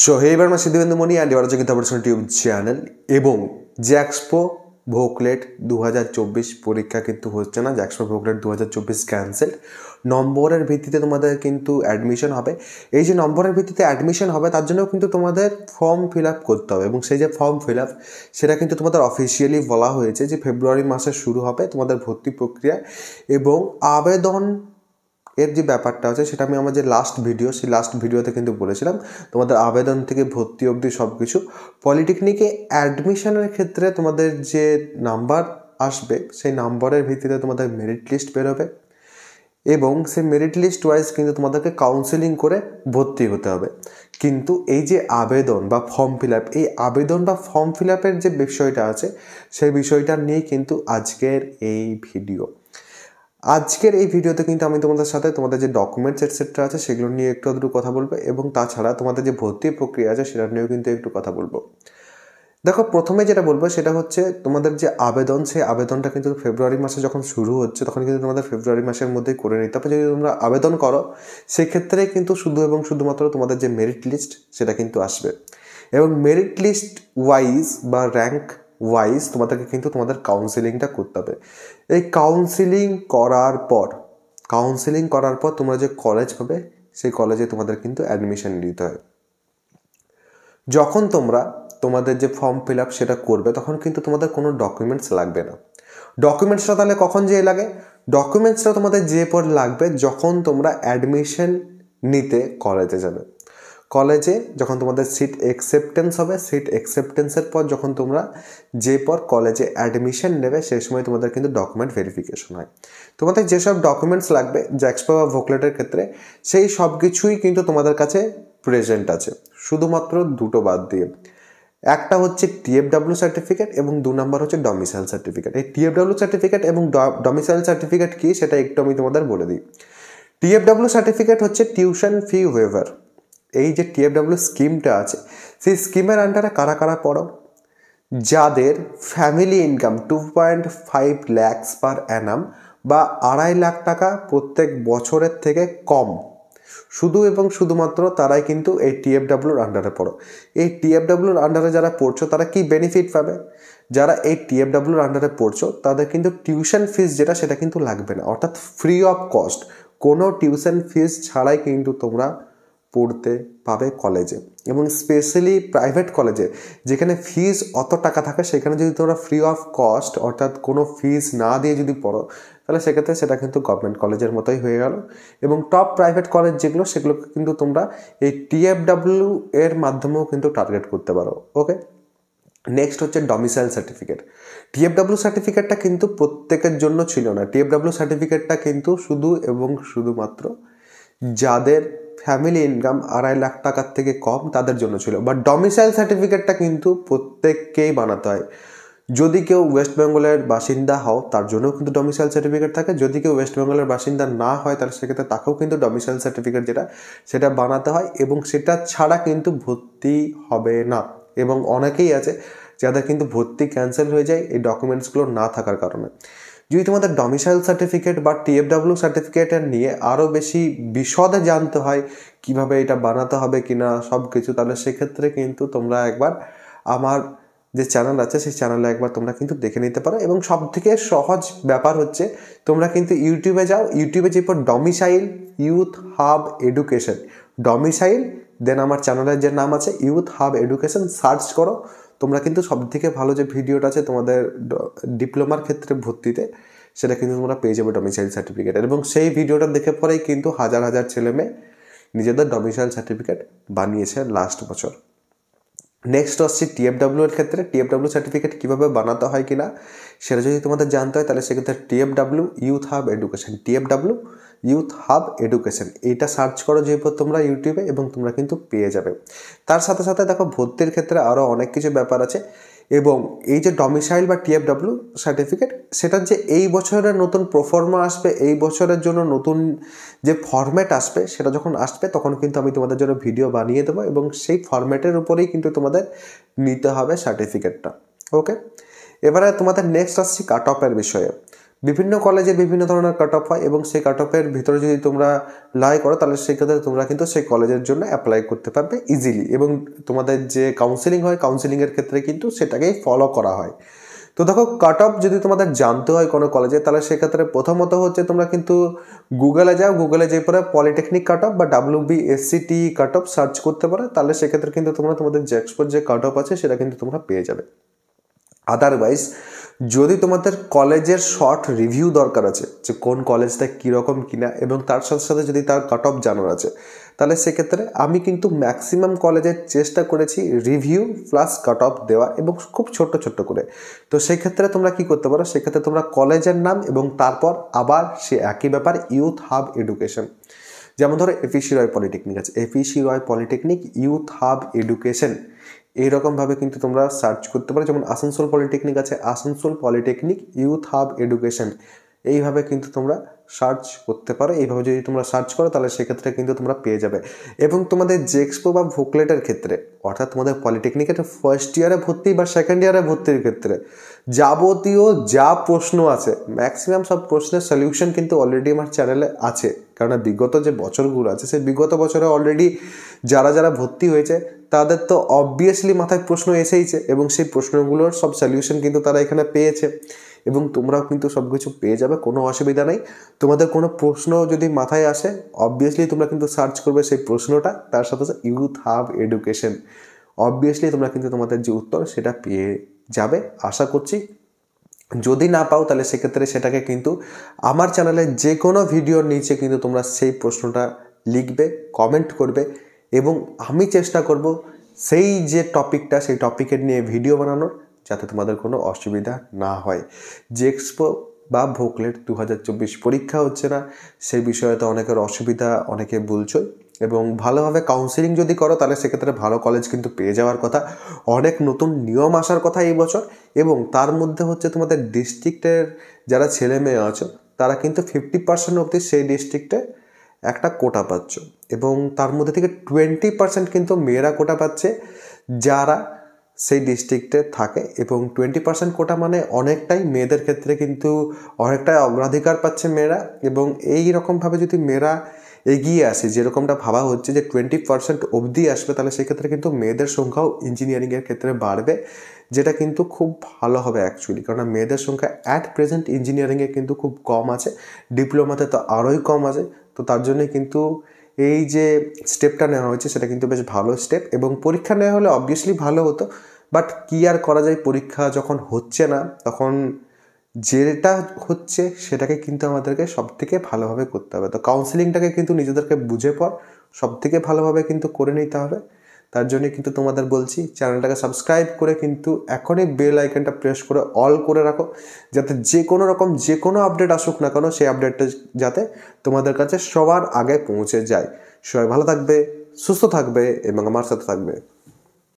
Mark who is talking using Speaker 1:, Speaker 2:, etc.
Speaker 1: so హే వర్మ సిద్ধিবেందు Moni and এবার হচ্ছে গীতা প্রদর্শন ইউটিউব চ্যানেল এবং জ্যাক্সপো ভোকলেট দু পরীক্ষা কিন্তু হচ্ছে না জ্যাক্সপো ভোকলেট দু হাজার চব্বিশ ক্যান্সেল নম্বরের ভিত্তিতে তোমাদের কিন্তু অ্যাডমিশন হবে এই যে নম্বরের ভিত্তিতে অ্যাডমিশন হবে তার জন্য কিন্তু তোমাদের ফর্ম ফিল আপ করতে হবে এবং সেই যে ফর্ম ফিল আপ সেটা কিন্তু তোমাদের অফিসিয়ালি বলা হয়েছে যে ফেব্রুয়ারি মাসে শুরু হবে তোমাদের ভর্তি প্রক্রিয়া এবং আবেদন এর যে ব্যাপারটা আছে সেটা আমি আমার যে লাস্ট ভিডিও সেই লাস্ট ভিডিওতে কিন্তু বলেছিলাম তোমাদের আবেদন থেকে ভর্তি অবধি সব কিছু পলিটেকনিকে অ্যাডমিশনের ক্ষেত্রে তোমাদের যে নাম্বার আসবে সেই নাম্বারের ভিত্তিতে তোমাদের মেরিট লিস্ট বেরোবে এবং সেই মেরিট লিস্ট ওয়াইজ কিন্তু তোমাদেরকে কাউন্সেলিং করে ভর্তি হতে হবে কিন্তু এই যে আবেদন বা ফর্ম ফিল আপ এই আবেদন বা ফর্ম ফিল আপের যে বিষয়টা আছে সেই বিষয়টা নিয়ে কিন্তু আজকের এই ভিডিও আজকের এই ভিডিওতে কিন্তু আমি তোমাদের সাথে তোমাদের যে ডকুমেন্টস এটসেট্রা আছে সেগুলো নিয়ে একটু আধটু কথা বলবো এবং তাছাড়া তোমাদের যে ভর্তি প্রক্রিয়া আছে সেটা নিয়েও কিন্তু একটু কথা বলবো দেখো প্রথমে যেটা বলবো সেটা হচ্ছে তোমাদের যে আবেদন সেই আবেদনটা কিন্তু ফেব্রুয়ারি মাসে যখন শুরু হচ্ছে তখন কিন্তু তোমাদের ফেব্রুয়ারি মাসের মধ্যেই করে নিতে হবে যদি তোমরা আবেদন করো সেক্ষেত্রে কিন্তু শুধু এবং শুধুমাত্র তোমাদের যে মেরিট লিস্ট সেটা কিন্তু আসবে এবং মেরিট লিস্ট ওয়াইজ বা র্যাঙ্ক ওয়াইজ তোমাদেরকে কিন্তু তোমাদের কাউন্সিলিংটা করতে হবে এই কাউন্সিলিং করার পর কাউন্সিলিং করার পর তোমরা যে কলেজ হবে সেই কলেজে তোমাদের কিন্তু অ্যাডমিশন নিতে হয় যখন তোমরা তোমাদের যে ফর্ম ফিল আপ সেটা করবে তখন কিন্তু তোমাদের কোনো ডকুমেন্টস লাগবে না ডকুমেন্টসটা তাহলে কখন যেয়ে লাগে ডকুমেন্টসটা তোমাদের যে পর লাগবে যখন তোমরা অ্যাডমিশন নিতে কলেজে যাবে কলেজে যখন তোমাদের সিট অ্যাকসেপ্টেন্স হবে সিট অ্যাকসেপ্টেন্সের পর যখন তোমরা যে পর কলেজে অ্যাডমিশন নেবে সেই সময় তোমাদের কিন্তু ডকুমেন্ট ভেরিফিকেশন হয় তোমাদের যেসব ডকুমেন্টস লাগবে জ্যাক্সপা বা ভোকলেটের ক্ষেত্রে সেই সব কিছুই কিন্তু তোমাদের কাছে প্রেজেন্ট আছে শুধুমাত্র দুটো বাদ দিয়ে একটা হচ্ছে টিএফডাব্লিউ সার্টিফিকেট এবং দু নম্বর হচ্ছে ডমিসাইল সার্টিফিকেট এই টিএফডাব্লিউ সার্টিফিকেট এবং ডমিসাইল সার্টিফিকেট কী সেটা একটু আমি তোমাদের বলে দিই টিএফডাব্লিউ সার্টিফিকেট হচ্ছে টিউশন ফি ওয়েভার এই যে টিএফডাব্লিউ স্কিমটা আছে সেই স্কিমের আন্ডারে কারা কারা পড়ো যাদের family income two point five lakhs per annum বা আড়াই লাখ টাকা প্রত্যেক বছরের থেকে কম শুধু এবং শুধুমাত্র তারাই কিন্তু এই টিএফডাব্লিউর আন্ডারে পড়ো এই টিএফডাব্লিউর আন্ডারে যারা পড়ছো তারা কি বেনিফিট পাবে যারা এই টিএফডাব্লিউর আন্ডারে পড়ছো তাদের কিন্তু টিউশন ফিস যেটা সেটা কিন্তু লাগবে না অর্থাৎ ফ্রি অফ কস্ট কোনো টিউশন ফিস ছাড়াই কিন্তু তোমরা পড়তে পাবে কলেজে এবং স্পেশালি প্রাইভেট কলেজে যেখানে ফিজ অত টাকা থাকে সেখানে যদি তোমরা ফ্রি অফ কস্ট অর্থাৎ কোনো ফিজ না দিয়ে যদি পড়ো তাহলে সেক্ষেত্রে সেটা কিন্তু গভর্নমেন্ট কলেজের মতোই হয়ে গেল এবং টপ প্রাইভেট কলেজ যেগুলো সেগুলোকে কিন্তু তোমরা এই টিএফডাব্লিউ এর মাধ্যমেও কিন্তু টার্গেট করতে পারো ওকে নেক্সট হচ্ছে ডমিসাইল সার্টিফিকেট টিএফডাব্লিউ সার্টিফিকেটটা কিন্তু প্রত্যেকের জন্য ছিল না টিএফডাব্লিউ সার্টিফিকেটটা কিন্তু শুধু এবং শুধুমাত্র যাদের ফ্যামিলি ইনকাম আড়াই লাখ টাকার থেকে কম তাদের জন্য ছিল বাট ডোমিসাইল সার্টিফিকেটটা কিন্তু প্রত্যেককেই বানাতে হয় যদি কেউ ওয়েস্ট বেঙ্গলের বাসিন্দা হও তার জন্যও কিন্তু ডোমিসাইল সার্টিফিকেট থাকে যদি কেউ ওয়েস্ট বেঙ্গলের বাসিন্দা না হয় তাহলে সেক্ষেত্রে তাকেও কিন্তু ডোমিসাইল সার্টিফিকেট যেটা সেটা বানাতে হয় এবং সেটা ছাড়া কিন্তু ভর্তি হবে না এবং অনেকেই আছে যাদের কিন্তু ভর্তি ক্যান্সেল হয়ে যায় এই ডকুমেন্টসগুলো না থাকার কারণে যদি তোমাদের ডোমিসাইল সার্টিফিকেট বা টিএফডাব্লিউ সার্টিফিকেটটা নিয়ে আরও বেশি বিশদে জানতে হয় কিভাবে এটা বানাতে হবে কি না সব কিছু তাহলে সেক্ষেত্রে কিন্তু তোমরা একবার আমার যে চ্যানেল আছে সেই চ্যানেলে একবার তোমরা কিন্তু দেখে নিতে পারো এবং সব থেকে সহজ ব্যাপার হচ্ছে তোমরা কিন্তু ইউটিউবে যাও ইউটিউবে যে পর domicile youth hub education domicile দেন আমার চ্যানেলের যে নাম আছে ইউথ হাব এডুকেশন সার্চ করো তোমরা কিন্তু সব থেকে ভালো যে ভিডিওটা আছে তোমাদের ডিপ্লোমার ক্ষেত্রে ভর্তিতে সেটা কিন্তু তোমরা পেয়ে যাবে ডোমিসাইল সার্টিফিকেট এবং সেই ভিডিওটা দেখে পরেই কিন্তু হাজার হাজার ছেলে মেয়ে নিজেদের ডোমিসাইল সার্টিফিকেট বানিয়েছে লাস্ট বছর নেক্সট আসছে টিএফডাব্লিউ এর ক্ষেত্রে টিএফডাব্লিউ সার্টিফিকেট কীভাবে বানাতে হয় কিনা সেটা যদি তোমাদের জানতে হয় তাহলে সেক্ষেত্রে TFW youth hub education TFW youth hub education এইটা সার্চ করো যেহেতু তোমরা ইউটিউবে এবং তোমরা কিন্তু পেয়ে যাবে তার সাথে সাথে দেখো ভর্তির ক্ষেত্রে আরও অনেক কিছু ব্যাপার আছে এবং এই যে ডমিসাইল বা টিএফডাব্লিউ সার্টিফিকেট সেটার যে এই বছরের নতুন প্রফর্মা আসবে এই বছরের জন্য নতুন যে ফর্ম্যাট আসবে সেটা যখন আসবে তখন কিন্তু আমি তোমাদের জন্য ভিডিও বানিয়ে দেবো এবং সেই ফর্ম্যাটের উপরেই কিন্তু তোমাদের নিতে হবে সার্টিফিকেটটা ওকে এবারে তোমাদের নেক্সট আসছি কাট অফের বিষয়ে বিভিন্ন কলেজে বিভিন্ন ধরনের কাট অফ হয় এবং সেই কাট অফের ভিতরে যদি তোমরা লাই করো তাহলে সেক্ষেত্রে তোমরা কিন্তু সেই কলেজের জন্য অ্যাপ্লাই করতে পারবে ইজিলি এবং তোমাদের যে কাউন্সিলিং হয় কাউন্সিলিংয়ের ক্ষেত্রে কিন্তু সেটাকেই ফলো করা হয় তো দেখো কাট অফ যদি তোমাদের জানতে হয় কোনো কলেজে তাহলে সেক্ষেত্রে প্রথমত হচ্ছে তোমরা কিন্তু গুগলে যাও গুগলে যে পরে পলিটেকনিক কাট অফ বা W B SCT cut off search করতে পারো তাহলে সেক্ষেত্রে কিন্তু তোমরা তোমাদের জ্যাক্সপোর যে কাট অফ আছে সেটা কিন্তু তোমরা পেয়ে যাবে আদারওয়াইজ যদি তোমাদের কলেজের শর্ট রিভিউ দরকার আছে যে কোন কলেজটা কীরকম কিনা এবং তার সাথে সাথে যদি তার কাট অফ জানার আছে তাহলে সেক্ষেত্রে আমি কিন্তু ম্যাক্সিমাম কলেজের চেষ্টা করেছি রিভিউ প্লাস কাট অফ দেওয়া এবং খুব ছোট্ট ছোট্ট করে তো সেক্ষেত্রে তোমরা কি করতে পারো সেক্ষেত্রে তোমরা কলেজের নাম এবং তারপর আবার সে একই ব্যাপার ইউথ হাব এডুকেশন যেমন ধরো এপিসি রয় পলিটেকনিক আছে APC Roy polytechnic youth hub education এইরকমভাবে কিন্তু তোমরা সার্চ করতে পারো যেমন আসানসোল পলিটেকনিক আছে Asansol polytechnic youth hub education এইভাবে কিন্তু তোমরা সার্চ করতে পারো এইভাবে যদি তোমরা সার্চ করো তাহলে সেক্ষেত্রে কিন্তু তোমরা পেয়ে যাবে এবং তোমাদের জেক্সপো বা ভোকলেটের ক্ষেত্রে অর্থাৎ তোমাদের পলিটেকনিকের ফার্স্ট ইয়ারে ভর্তি বা সেকেন্ড ইয়ারে ভর্তির ক্ষেত্রে যাবতীয় যা প্রশ্ন আছে ম্যাক্সিমাম সব প্রশ্নের সলিউশন কিন্তু অলরেডি আমার চ্যানেলে আছে কারণ বিগত যে বছরগুলো আছে সেই বিগত বছরে অলরেডি যারা যারা ভর্তি হয়েছে তাদের তো অবভিয়াসলি মাথায় প্রশ্ন এসেইছে এবং সেই প্রশ্নগুলোর সব সলিউশন কিন্তু তারা এখানে পেয়েছে এবং তোমরাও কিন্তু সব কিছু পেয়ে যাবে কোনো অসুবিধা নেই তোমাদের কোনো প্রশ্ন যদি মাথায় আসে অবভিয়াসলি তোমরা কিন্তু সার্চ করবে সেই প্রশ্নটা তার সাথে সাথে ইউথ হাব এডুকেশন অবভিয়াসলি তোমরা কিন্তু তোমাদের যে উত্তর সেটা পেয়ে যাবে আশা করছি যদি না পাও তাহলে সেক্ষেত্রে সেটাকে কিন্তু আমার চ্যানেলে যে কোনো ভিডিওর নিচে কিন্তু তোমরা সেই প্রশ্নটা লিখবে কমেন্ট করবে এবং আমি চেষ্টা করব সেই যে টপিকটা সেই টপিকের নিয়ে ভিডিও বানানোর যাতে তোমাদের কোনো অসুবিধা না হয় জেক্সপো বা ভোকলেট দু পরীক্ষা হচ্ছে না সেই বিষয়ে তো অনেকের অসুবিধা অনেকে বলছো এবং ভালোভাবে কাউন্সিলিং যদি করো তাহলে সেক্ষেত্রে ভালো কলেজ কিন্তু পেয়ে যাওয়ার কথা অনেক নতুন নিয়ম আসার কথা এই বছর এবং তার মধ্যে হচ্ছে তোমাদের ডিস্ট্রিক্টের যারা ছেলে মেয়ে আছো তারা কিন্তু ফিফটি পার্সেন্ট অবধি সেই ডিস্ট্রিক্টে একটা কোটা পাচ্ছ এবং তার মধ্যে থেকে টোয়েন্টি পার্সেন্ট কিন্তু মেয়েরা কোটা পাচ্ছে যারা সেই ডিস্ট্রিক্টে থাকে এবং টোয়েন্টি পার্সেন্ট কোটা মানে অনেকটাই মেয়েদের ক্ষেত্রে কিন্তু অনেকটাই অগ্রাধিকার পাচ্ছে মেয়েরা এবং এই রকমভাবে যদি মেয়েরা এগিয়ে আসে যেরকমটা ভাবা হচ্ছে যে টোয়েন্টি পার্সেন্ট অবধি আসবে তাহলে সেক্ষেত্রে কিন্তু মেয়েদের সংখ্যাও ইঞ্জিনিয়ারিংয়ের ক্ষেত্রে বাড়বে যেটা কিন্তু খুব ভালো হবে অ্যাকচুয়ালি কারণ মেয়েদের সংখ্যা অ্যাট প্রেজেন্ট ইঞ্জিনিয়ারিংয়ে কিন্তু খুব কম আছে ডিপ্লোমাতে তো আরোই কম আছে তো তার জন্যে কিন্তু এই যে স্টেপটা নেওয়া হয়েছে সেটা কিন্তু বেশ ভালো স্টেপ এবং পরীক্ষা নেওয়া হলে অবভিয়াসলি ভালো হতো বাট কী আর করা যায় পরীক্ষা যখন হচ্ছে না তখন যেটা হচ্ছে সেটাকে কিন্তু আমাদেরকে সব থেকে ভালোভাবে করতে হবে তো কাউন্সিলিংটাকে কিন্তু নিজেদেরকে বুঝে পর সব থেকে ভালোভাবে কিন্তু করে নিতে হবে তার জন্য কিন্তু তোমাদের বলছি চ্যানেলটাকে সাবস্ক্রাইব করে কিন্তু এখনই বেল আইকনটা প্রেস করে অল করে রাখো যাতে যে কোনো রকম যে কোনো আপডেট আসুক না কেন সেই আপডেটটা যাতে তোমাদের কাছে সবার আগে পৌঁছে যায় সবাই ভালো থাকবে সুস্থ থাকবে এবং আমার সাথে থাকবে